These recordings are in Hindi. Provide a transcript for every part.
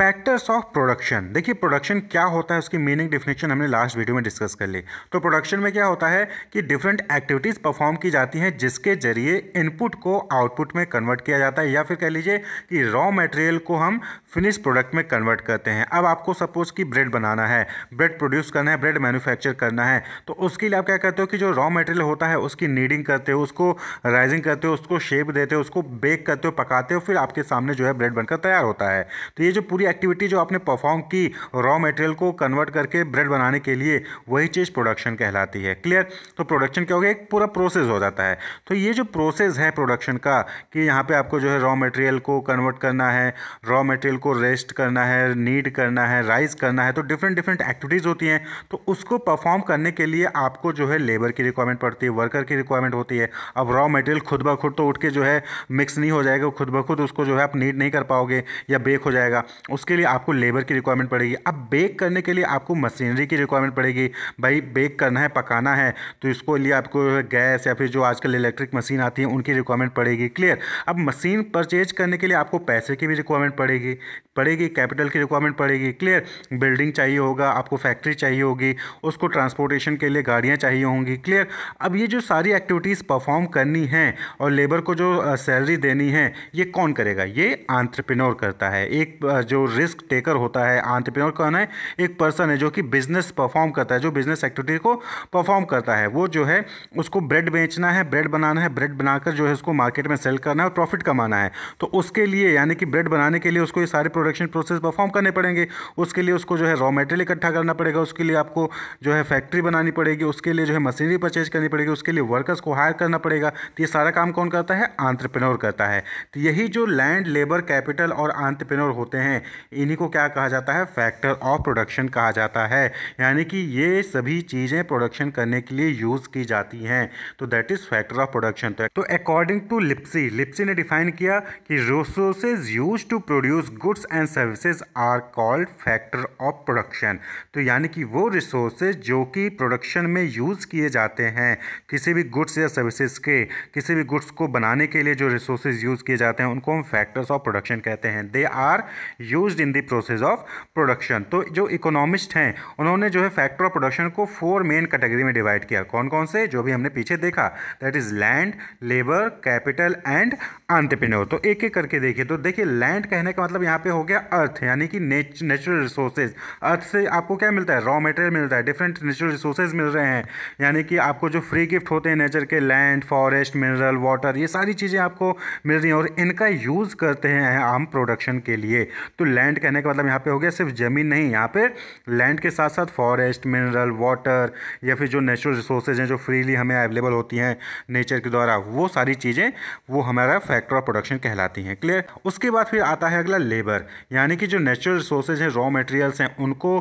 फैक्टर्स ऑफ प्रोडक्शन देखिए प्रोडक्शन क्या होता है उसकी मीनिंग डिफिनेशन हमने लास्ट वीडियो में डिस्कस कर ली तो प्रोडक्शन में क्या होता है कि डिफरेंट एक्टिविटीज़ परफॉर्म की जाती हैं जिसके जरिए इनपुट को आउटपुट में कन्वर्ट किया जाता है या फिर कह लीजिए कि रॉ मटेरियल को हम फिनिश प्रोडक्ट में कन्वर्ट करते हैं अब आपको सपोज कि ब्रेड बनाना है ब्रेड प्रोड्यूस करना है ब्रेड मैन्युफैक्चर करना है तो उसके लिए आप क्या करते हो कि जो रॉ मटेरियल होता है उसकी नीडिंग करते हो उसको राइजिंग करते हो उसको शेप देते हो उसको बेक करते हो पकाते हो फिर आपके सामने जो है ब्रेड बनकर तैयार होता है तो ये जो पूरी एक्टिविटी जो आपने परफॉर्म की रॉ मटेरियल को कन्वर्ट करके ब्रेड बनाने के लिए वही चीज़ प्रोडक्शन कहलाती है क्लियर तो प्रोडक्शन क्या हो गया एक पूरा प्रोसेस हो जाता है तो ये जो प्रोसेस है प्रोडक्शन का कि यहाँ पे आपको जो है रॉ मटेरियल को कन्वर्ट करना है रॉ मटेरियल को रेस्ट करना है नीड करना है राइज करना है तो डिफरेंट डिफरेंट एक्टिविटीज़ होती हैं तो उसको परफॉर्म करने के लिए आपको जो है लेबर की रिक्वायरमेंट पड़ती है वर्कर की रिक्वायरमेंट होती है अब रॉ मटेरियल खुद ब खुद तो उठ के जो है मिक्स नहीं हो जाएगा खुद ब खुद उसको जो है आप नीड नहीं कर पाओगे या ब्रेक हो जाएगा उसके लिए आपको लेबर की रिक्वायरमेंट पड़ेगी अब बेक करने के लिए आपको मशीनरी की रिक्वायरमेंट पड़ेगी भाई बेक करना है पकाना है तो इसको लिए आपको गैस या फिर जो आजकल इलेक्ट्रिक मशीन आती है उनकी रिक्वायरमेंट पड़ेगी क्लियर अब मशीन परचेज करने के लिए आपको पैसे की भी रिक्वायरमेंट पड़ेगी पड़ेगी कैपिटल की रिक्वायरमेंट पड़ेगी क्लियर बिल्डिंग चाहिए होगा आपको फैक्ट्री चाहिए होगी उसको ट्रांसपोर्टेशन के लिए गाड़ियाँ चाहिए होंगी क्लियर अब ये जो सारी एक्टिविटीज़ परफॉर्म करनी है और लेबर को जो सैलरी देनी है ये कौन करेगा ये आंट्रप्रिनोर करता है एक जो रिस्क टेकर होता है आंट्रप्रिनोर कौन है एक पर्सन है जो कि बिजनेस परफॉर्म करता है जो बिजनेस एक्टिविटी को परफॉर्म करता है वो जो है उसको ब्रेड बेचना है ब्रेड बनाना है ब्रेड बनाकर जो है उसको मार्केट में सेल करना है और प्रॉफिट कमाना है तो उसके लिए यानी कि ब्रेड बनाने के लिए उसको ये सारे प्रोडक्ट प्रोडक्शन प्रोसेस परफॉर्म करने पड़ेंगे उसके लिए उसको जो है रॉ मटेरियल इकट्ठा करना पड़ेगा उसके लिए आपको जो है फैक्ट्री बनानी पड़ेगी उसके लिए जो है मशीनरी परचेज करनी पड़ेगी उसके लिए वर्कर्स को हायर करना पड़ेगा तो ये सारा काम कौन करता है आंट्रप्रेनोर करता है तो यही जो लैंड लेबर कैपिटल और आंट्रप्रेनोर होते हैं इन्हीं को क्या कहा जाता है फैक्टर ऑफ प्रोडक्शन कहा जाता है यानी कि ये सभी चीज़ें प्रोडक्शन करने के लिए यूज़ की जाती हैं तो that is factor of production तो अकॉर्डिंग टू लिप्सी लिप्सी ने डिफाइन किया कि resources use to produce goods and services are called factor of production तो यानी कि वो रिसोर्सेज जो कि प्रोडक्शन में यूज़ किए जाते हैं किसी भी गुड्स या सर्विसेज के किसी भी गुड्स को बनाने के लिए जो रिसोर्सेज यूज़ किए जाते हैं उनको हम फैक्टर्स ऑफ प्रोडक्शन कहते हैं they are use in the process of production तो जो इकोनॉमिस्ट हैं उन्होंने जो है फैक्टर ऑफ प्रोडक्शन को फोर मेन कैटेगरी में डिवाइड किया कौन कौन से जो भी हमने पीछे देखा that is land labour capital and entrepreneur तो एक एक करके देखिए तो देखिए लैंड कहने का मतलब यहाँ पे हो हो गया अर्थ यानी कि नेचुरल रिसोर्सेज अर्थ से आपको क्या मिलता है रॉ मटेरियल मिलता है डिफरेंट नेचुरल रिसोर्सेज मिल रहे हैं यानी कि आपको जो फ्री गिफ्ट होते हैं नेचर के लैंड फॉरेस्ट मिनरल वाटर ये सारी चीज़ें आपको मिल रही हैं और इनका यूज़ करते हैं हम प्रोडक्शन के लिए तो लैंड कहने का मतलब यहाँ पे हो गया सिर्फ ज़मीन नहीं यहाँ पर लैंड के साथ साथ फॉरेस्ट मिनरल वाटर या फिर जो नेचुरल रिसोर्सेज हैं जो फ्रीली हमें अवेलेबल होती हैं नेचर के द्वारा वो सारी चीज़ें वो हमारा फैक्ट्री ऑफ प्रोडक्शन कहलाती हैं क्लियर उसके बाद फिर आता है अगला लेबर यानी कि जो नेचुरल रिसोर्सेज हैं रॉ मटेरियल्स हैं उनको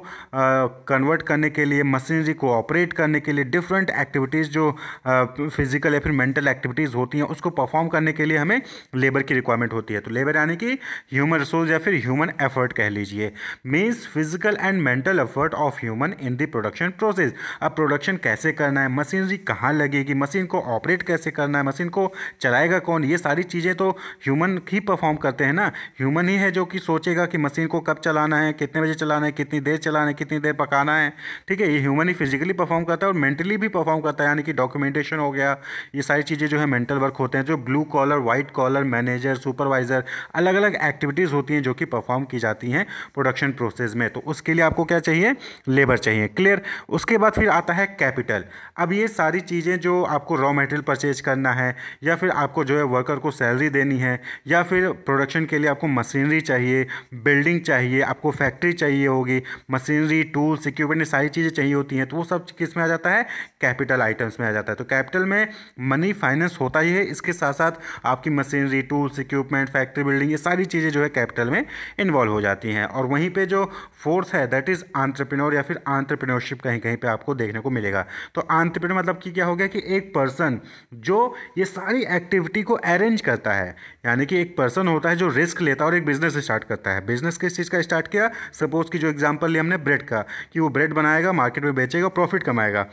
कन्वर्ट करने के लिए मशीनरी को ऑपरेट करने के लिए डिफरेंट एक्टिविटीज़ जो फिजिकल या फिर मेंटल एक्टिविटीज़ होती हैं उसको परफॉर्म करने के लिए हमें लेबर की रिक्वायरमेंट होती है तो लेबर यानी कि ह्यूमन रिसोर्स या फिर ह्यूमन एफर्ट कह लीजिए means physical and mental effort of human in the production process अब प्रोडक्शन कैसे करना है मशीनरी कहाँ लगेगी मशीन को ऑपरेट कैसे करना है मशीन को चलाएगा कौन ये सारी चीज़ें तो ह्यूमन ही परफॉर्म करते हैं ना ह्यूमन ही है जो कि सोच सोचेगा कि मशीन को कब चलाना है कितने बजे चलाना है कितनी देर चलाना है कितनी देर पकाना है ठीक है ये ह्यूमन ही फिजिकली परफॉर्म करता है और मेंटली भी परफॉर्म करता है यानी कि डॉक्यूमेंटेशन हो गया ये सारी चीज़ें जो है मेंटल वर्क होते हैं जो blue collar white collar manager supervisor अलग अलग एक्टिविटीज़ होती हैं जो कि परफॉर्म की जाती हैं प्रोडक्शन प्रोसेस में तो उसके लिए आपको क्या चाहिए लेबर चाहिए क्लियर उसके बाद फिर आता है कैपिटल अब ये सारी चीज़ें जो आपको रॉ मटेरियल परचेज करना है या फिर आपको जो है वर्कर को सैलरी देनी है या फिर प्रोडक्शन के लिए आपको मशीनरी चाहिए बिल्डिंग चाहिए आपको फैक्ट्री चाहिए होगी मशीनरी टूल्स इक्विपमेंट सारी चीज़ें चाहिए होती हैं तो वो सब किस में आ जाता है कैपिटल आइटम्स में आ जाता है तो कैपिटल में मनी फाइनेंस होता ही है इसके साथ साथ आपकी machinery tools equipment factory building ये सारी चीज़ें जो है कैपिटल में इन्वॉल्व हो जाती हैं और वहीं पर जो फोर्स है दैट इज़ आंट्रप्रनोर या फिर आंट्रप्रनोरशिप कहीं कहीं पर आपको देखने को मिलेगा तो आंट्रप्रनोर मतलब कि क्या हो गया कि एक पर्सन जो ये सारी एक्टिविटी को अरेंज करता है यानी कि एक पर्सन होता है जो रिस्क लेता है और एक बिजनेस स्टार्ट करता है सकता है बिजनेस किस चीज़ का स्टार्ट किया सपोज की जो एग्जाम्पल लिया हमने ब्रेड का कि वो ब्रेड बनाएगा मार्केट में बेचेगा प्रॉफिट कमाएगा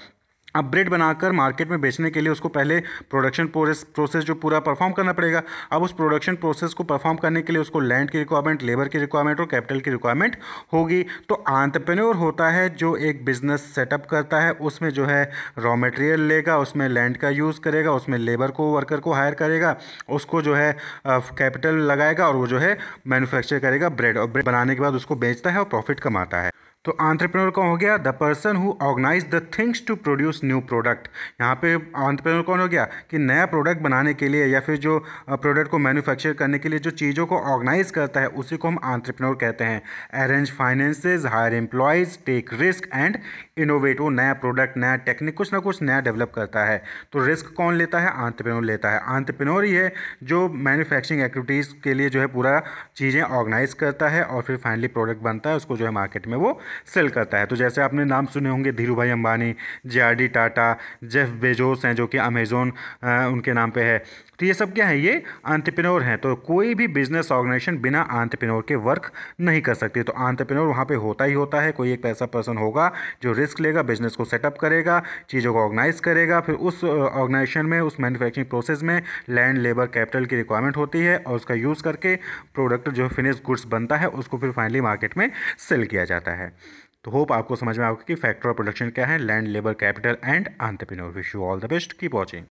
अब ब्रेड बनाकर मार्केट में बेचने के लिए उसको पहले प्रोडक्शन प्रोसेस जो पूरा परफॉर्म करना पड़ेगा अब उस प्रोडक्शन प्रोसेस को परफॉर्म करने के लिए उसको लैंड की रिक्वायरमेंट लेबर की रिक्वायरमेंट और कैपिटल की रिक्वायरमेंट होगी तो आंतप्रेन्योर होता है जो एक बिजनेस सेटअप करता है उसमें जो है रॉ मटेरियल लेगा उसमें लैंड का यूज़ करेगा उसमें लेबर को वर्कर को हायर करेगा उसको जो है कैपिटल लगाएगा और वो जो है मैन्युफैक्चर करेगा ब्रेड और ब्रेड बनाने के बाद उसको बेचता है और प्रॉफिट कमाता है तो आंट्रप्रेन्योर कौन हो गया the person who organize the things to produce new product यहाँ पे आंट्रप्रेन्योर कौन हो गया कि नया प्रोडक्ट बनाने के लिए या फिर जो प्रोडक्ट को मैन्युफैक्चर करने के लिए जो चीज़ों को ऑर्गेनाइज करता है उसी को हम आंट्रप्रेन्योर कहते हैं arrange finances hire employees take risk and innovate वो नया प्रोडक्ट नया टेक्निक कुछ ना कुछ नया डेवलप करता है तो रिस्क कौन लेता है आंट्रप्रेन्योर लेता है आंट्रप्रेन्योर ही है जो मैन्युफैक्चरिंग एक्टिविटीज़ के लिए जो है पूरा चीज़ें ऑर्गेनाइज करता है और फिर फाइनली प्रोडक्ट बनता है उसको जो है मार्केट में वो सेल करता है तो जैसे आपने नाम सुने होंगे Dhirubhai Ambani J Tata Jeff Bezos हैं जो कि अमेजोन उनके नाम पर है तो ये सब क्या है ये आंतपिनोर हैं तो कोई भी बिजनेस ऑर्गेनाइजेशन बिना आंतपिनोर के वर्क नहीं कर सकती तो आंतपिनोर वहाँ पे होता ही होता है कोई एक ऐसा पर्सन होगा जो रिस्क लेगा बिजनेस को सेटअप करेगा चीज़ों को ऑर्गेनाइज करेगा फिर उस ऑर्गेनाइजेशन में उस मैन्युफैक्चरिंग प्रोसेस में लैंड लेबर कैपिटल की रिक्वायरमेंट होती है और उसका यूज़ करके प्रोडक्ट जो फिनिश गुड्स बनता है उसको फिर फाइनली मार्केट में सेल किया जाता है तो होप आपको समझ में आओगे कि फैक्टर ऑफ प्रोडक्शन क्या है land labour capital and entrepreneur wish you all the best keep watching